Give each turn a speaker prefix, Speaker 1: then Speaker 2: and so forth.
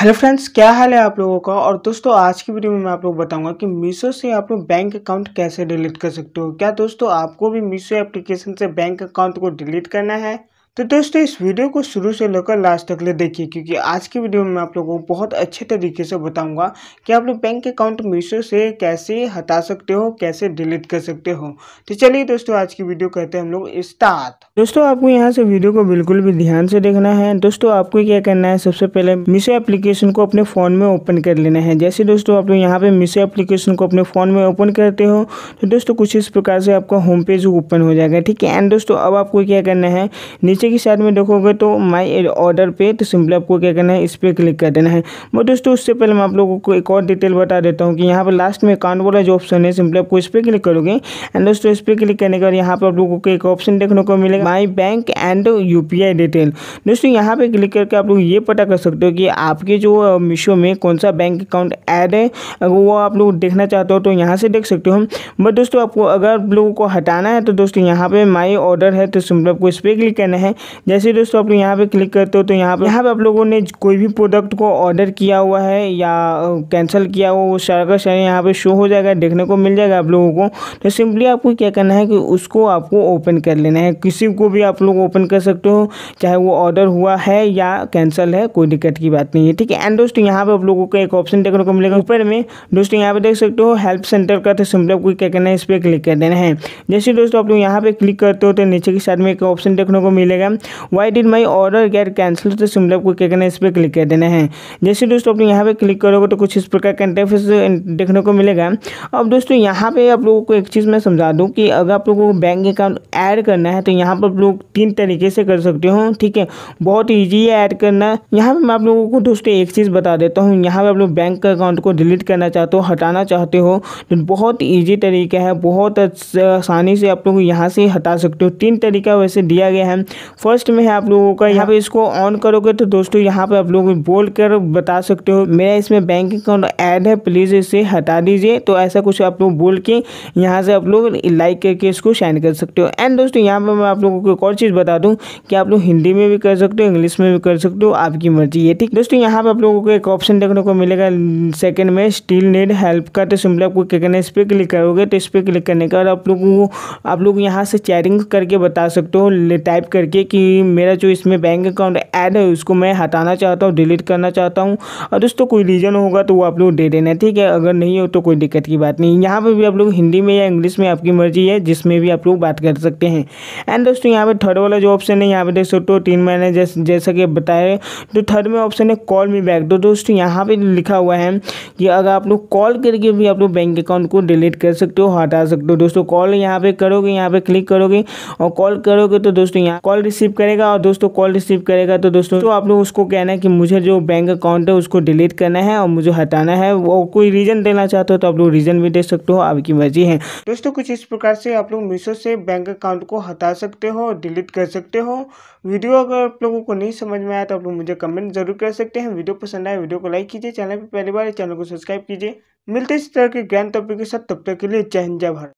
Speaker 1: Hello friends क्या हाल है आप लोगों का और दोस्तों आज की वीडियो में मैं आप लोग बताऊंगा कि मीशो से आप लोग बैंक अकाउंट कैसे डिलीट कर सकते हो क्या दोस्तों आपको भी मीशो एप्लीकेशन से बैंक अकाउंट को डिलीट करना है तो दोस्तों इस वीडियो को शुरू से लेकर लास्ट तक ले देखिए क्योंकि आज की वीडियो में आप लोगों को बहुत अच्छे तरीके से बताऊंगा कि आप लोग बैंक अकाउंट मीशो से कैसे हटा सकते हो कैसे डिलीट कर सकते हो तो चलिए दोस्तों आज की वीडियो कहते हैं हम लोग स्टार्ट दोस्तों आपको यहाँ से वीडियो को बिल्कुल भी ध्यान से देखना है दोस्तों आपको क्या करना है सबसे पहले मीशो एप्लीकेशन को अपने फ़ोन में ओपन कर लेना है जैसे दोस्तों आप लोग यहाँ पे मीशो एप्लीकेशन को अपने फ़ोन में ओपन करते हो तो दोस्तों कुछ इस प्रकार से आपका होम पेज ओपन हो जाएगा ठीक है एंड दोस्तों अब आपको क्या करना है नीचे नीचे की साइड में देखोगे तो माई ऑर्डर पे तो सिंपली आपको क्या करना है इस पर क्लिक कर देना है बट दोस्तों उससे पहले मैं आप लोगों को एक और डिटेल बता देता हूँ कि यहाँ पर लास्ट में अकाउंट वाला जो ऑप्शन है सिंपली आपको इस पर क्लिक करोगे एंड दोस्तों इस पर क्लिक करने के बाद यहाँ पर आप लोगों को एक ऑप्शन देखने को मिलेगा my bank and you detail दोस्तों यहाँ पर क्लिक करके आप लोग ये पता कर सकते हो कि आपके जो मीशो में कौन सा बैंक अकाउंट ऐड है अगर वो आप लोग देखना चाहते हो तो यहाँ से देख सकते हो बट दोस्तों आपको अगर आप लोगों को हटाना है तो दोस्तों यहाँ पे माई ऑर्डर है तो सिंपल आपको इस पर क्लिक करना है है जैसे दोस्तों आप लोग यहाँ पर क्लिक करते हो तो यहाँ पर यहाँ पर आप लोगों ने कोई भी प्रोडक्ट को ऑर्डर किया हुआ है या कैंसिल किया हुआ वो सारा का सारा यहाँ पर शो हो जाएगा देखने को मिल जाएगा आप लोगों को तो सिंपली आपको क्या करना है कि उसको आपको ओपन कर लेना है किसी को भी आप लोग ओपन कर सकते हो चाहे वो ऑर्डर हुआ है या कैंसिल है कोई दिक्कत की बात नहीं है ठीक है एंड दोस्तों यहाँ पर आप लोगों को एक ऑप्शन देखने को मिलेगा ऊपर में दोस्तों यहाँ पर देख सकते हो हेल्प सेंटर का तो सिंपली आपको क्या करना है इस पर क्लिक कर देना है जैसे दोस्तों आप लोग यहाँ पर क्लिक करते हो तो नीचे की साइड में एक ऑप्शन देखने को मिलेगा जाएगा why did my order get cancel तो सिंपली आपको क्या करना है इस पर क्लिक कर देना है जैसे दोस्तों आप यहाँ पर क्लिक करोगे तो कुछ इस प्रकार का इंटरफेस देखने को मिलेगा अब दोस्तों यहाँ पे आप लोगों को एक चीज़ मैं समझा दूँ कि अगर आप लोगों को बैंक अकाउंट ऐड करना है तो यहाँ पर आप लोग तीन तरीके से कर सकते हो ठीक है बहुत ईजी है ऐड करना यहाँ पर मैं आप लोगों को दोस्तों एक चीज़ बता देता हूँ यहाँ पर आप लोग बैंक अकाउंट को डिलीट करना चाहते हो हटाना चाहते हो तो बहुत ईजी तरीका है बहुत आसानी से आप लोग यहाँ से हटा सकते हो तीन तरीका वैसे दिया गया है फर्स्ट में है आप लोगों का यहाँ हाँ। पे इसको ऑन करोगे तो दोस्तों यहाँ पे आप लोग बोल कर बता सकते हो मेरा इसमें बैंक अकाउंट ऐड है प्लीज़ इसे हटा दीजिए तो ऐसा कुछ आप लोग बोल के यहाँ से आप लोग लाइक करके इसको साइन कर सकते हो एंड दोस्तों यहाँ पर मैं आप लोगों को एक और चीज़ बता दूँ कि आप लोग हिंदी में भी कर सकते हो इंग्लिश में भी कर सकते हो आपकी मर्जी है ठीक दोस्तों यहाँ पर आप लोगों को एक ऑप्शन देखने को मिलेगा सेकेंड में स्टील नेड हेल्प का तो सिंपल आपको क्या करना है इस पर क्लिक करोगे तो इस पर क्लिक करने का और आप लोगों को आप लोग यहाँ से चैटिंग करके बता सकते हो टाइप करके कि मेरा जो इसमें बैंक अकाउंट ऐड है उसको मैं हटाना चाहता हूँ डिलीट करना चाहता हूँ और दोस्तों कोई रीज़न होगा तो वो आप लोग दे देना ठीक है अगर नहीं हो तो कोई दिक्कत की बात नहीं यहाँ पर भी आप लोग हिंदी में या इंग्लिश में आपकी मर्जी है जिसमें भी आप लोग बात कर सकते हैं एंड दोस्तों यहाँ पर थर्ड वाला जो ऑप्शन है यहाँ पर देख सकते हो तीन महीने जैसा कि बताया तो थर्ड में ऑप्शन है कॉल मी बैक तो दोस्तों यहाँ पर लिखा हुआ है कि अगर आप लोग कॉल करके भी आप लोग बैंक अकाउंट को डिलीट कर सकते हो हटा सकते हो दोस्तों कॉल यहाँ पे करोगे यहाँ पे क्लिक करोगे और कॉल करोगे तो दोस्तों यहाँ कॉल रिसीव करेगा और दोस्तों कॉल रिसीव करेगा तो दोस्तों तो आप लोग उसको कहना है कि मुझे जो बैंक अकाउंट है उसको डिलीट करना है और मुझे हटाना है वो कोई रीज़न देना चाहते हो तो आप लोग रीज़न भी दे सकते हो आपकी मर्जी है दोस्तों कुछ इस प्रकार से आप लोग मीशो से बैंक अकाउंट को हटा सकते हो डिलीट कर सकते हो वीडियो अगर आप लोगों को नहीं समझ में आया तो आप लोग मुझे कमेंट जरूर कर सकते हैं वीडियो पसंद आए वीडियो को लाइक कीजिए चैनल पर पहली बार चैनल को सब्सक्राइब कीजिए मिलते इस तरह के ज्ञान टॉपिक के साथ तब तक के लिए जय हिंद जय भारत